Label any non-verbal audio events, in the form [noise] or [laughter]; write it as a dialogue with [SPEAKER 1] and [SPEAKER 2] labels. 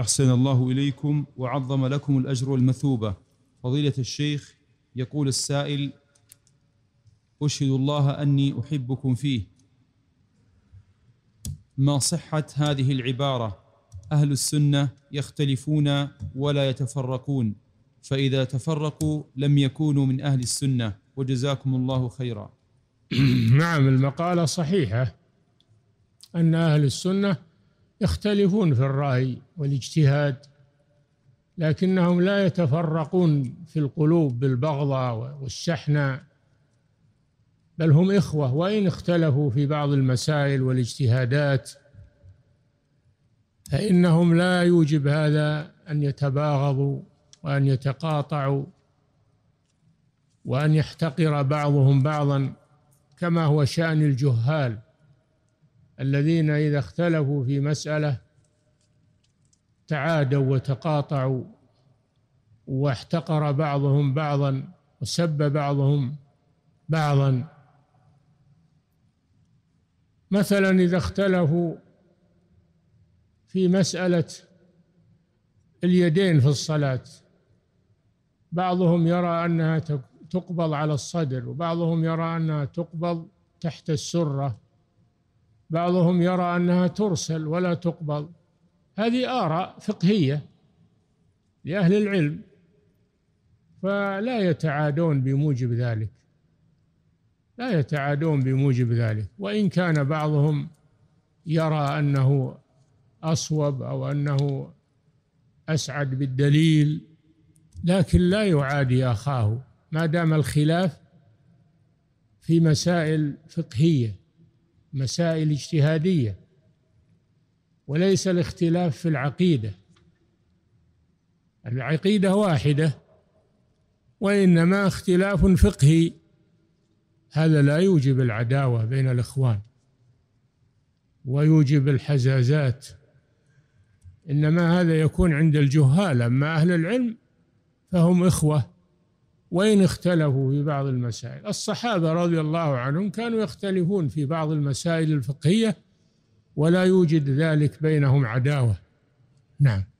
[SPEAKER 1] أحسن الله إليكم وعظم لكم الأجر والمثوبة فضيلة الشيخ يقول السائل أشهد الله أني أحبكم فيه ما صحة هذه العبارة أهل السنة يختلفون ولا يتفرقون فإذا تفرقوا لم يكونوا من أهل السنة وجزاكم الله خيرا
[SPEAKER 2] [clears throat] نعم المقالة صحيحة أن أهل السنة يختلفون في الرأي والاجتهاد لكنهم لا يتفرقون في القلوب بالبغضة والشحنة بل هم إخوة وإن اختلفوا في بعض المسائل والاجتهادات فإنهم لا يوجب هذا أن يتباغضوا وأن يتقاطعوا وأن يحتقر بعضهم بعضا كما هو شأن الجهال الذين إذا اختلفوا في مسألة تعادوا وتقاطعوا واحتقر بعضهم بعضا وسب بعضهم بعضا مثلا إذا اختلفوا في مسألة اليدين في الصلاة بعضهم يرى أنها تقبض على الصدر وبعضهم يرى أنها تقبض تحت السرة بعضهم يرى أنها ترسل ولا تقبل هذه آراء فقهية لأهل العلم فلا يتعادون بموجب ذلك لا يتعادون بموجب ذلك وإن كان بعضهم يرى أنه أصوب أو أنه أسعد بالدليل لكن لا يعادي أخاه ما دام الخلاف في مسائل فقهيه مسائل اجتهاديه وليس الاختلاف في العقيده العقيده واحده وانما اختلاف فقهي هذا لا يوجب العداوه بين الاخوان ويوجب الحزازات انما هذا يكون عند الجهال اما اهل العلم فهم اخوه وإن اختلفوا في بعض المسائل الصحابة رضي الله عنهم كانوا يختلفون في بعض المسائل الفقهية ولا يوجد ذلك بينهم عداوة نعم